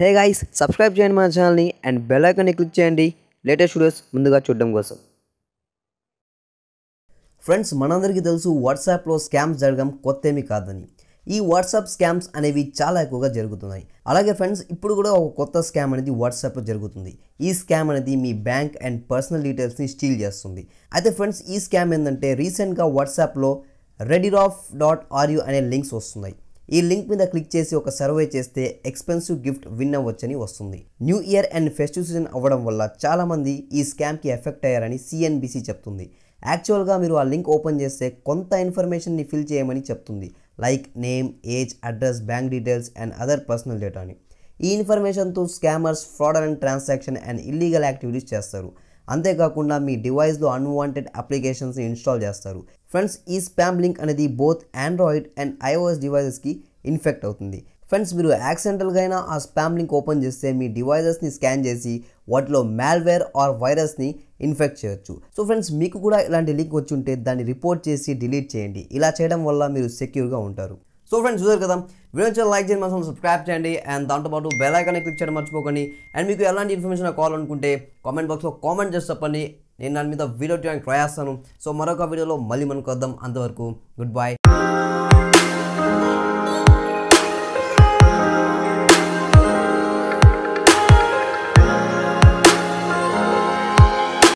hey guys subscribe చేయండి మన ఛానల్ని అండ్ బెల్ ఐకాన్ని క్లిక్ చేయండి లేటెస్ట్ వీడియోస్ ముందుగా చూడడం కోసం ఫ్రెండ్స్ మనందరికీ తెలుసు వాట్సాప్లో స్కామ్స్ జరగడం కొత్తేమీ కాదని ఈ వాట్సాప్ స్కామ్స్ అనేవి చాలా ఎక్కువగా జరుగుతున్నాయి అలాగే ఫ్రెండ్స్ ఇప్పుడు కూడా ఒక కొత్త స్కామ్ అనేది వాట్సాప్లో జరుగుతుంది ఈ స్కామ్ అనేది మీ బ్యాంక్ అండ్ పర్సనల్ డీటెయిల్స్ని స్టీల్ చేస్తుంది అయితే ఫ్రెండ్స్ ఈ స్కామ్ ఏంటంటే రీసెంట్గా వాట్సాప్లో రెడీరాఫ్ డాట్ ఆర్యూ అనే లింక్స్ వస్తున్నాయి ఈ లింక్ మీద క్లిక్ చేసి ఒక సర్వే చేస్తే ఎక్స్పెన్సివ్ గిఫ్ట్ విన్ అవ్వచ్చని వస్తుంది new year and festive season అవ్వడం వల్ల చాలామంది ఈ స్కామ్కి ఎఫెక్ట్ అయ్యారని సిఎన్బిసి చెప్తుంది యాక్చువల్గా మీరు ఆ లింక్ ఓపెన్ చేస్తే కొంత ఇన్ఫర్మేషన్ని ఫిల్ చేయమని చెప్తుంది like name age address bank details and other personal డేటాని ఈ ఇన్ఫర్మేషన్తో scammers fraud and transaction and illegal activities చేస్తారు అంతేకాకుండా మీ డివైస్లో అన్వాంటెడ్ అప్లికేషన్స్ని ఇన్స్టాల్ చేస్తారు ఫ్రెండ్స్ ఈ స్పామ్ లింక్ అనేది బోత్ ఆండ్రాయిడ్ అండ్ ఐఓఎస్ డివైజెస్కి ఇన్ఫెక్ట్ అవుతుంది ఫ్రెండ్స్ మీరు యాక్సిడెంటల్గా అయినా ఆ స్పామ్ లింక్ ఓపెన్ చేస్తే మీ డివైజెస్ని స్కాన్ చేసి వాటిలో మాల్వేర్ ఆర్ వైరస్ని ఇన్ఫెక్ట్ చేయొచ్చు సో ఫ్రెండ్స్ మీకు కూడా ఇలాంటి లింక్ వచ్చి ఉంటే దాన్ని రిపోర్ట్ చేసి డిలీట్ చేయండి ఇలా చేయడం వల్ల మీరు సెక్యూర్గా ఉంటారు సో ఫ్రెండ్స్ చూసారు కదా వీడియో వచ్చి లైక్ చేయండి మనం సబ్స్క్రైబ్ చేయండి అండ్ దాంతోపాటు బెల్ క్లిక్ చేయడం మర్చిపోకండి అండ్ మీకు ఎలాంటి ఇన్ఫర్మేషన్ కావాలనుకుంటే కామెంట్ బాక్స్లో కామెంట్ చేసి చెప్పండి నేను దాని మీద వీడియో చేయడానికి ట్రై చేస్తాను సో మరొక వీడియోలో మళ్ళీ మనం కొద్దాం అంతవరకు గుడ్ బాయ్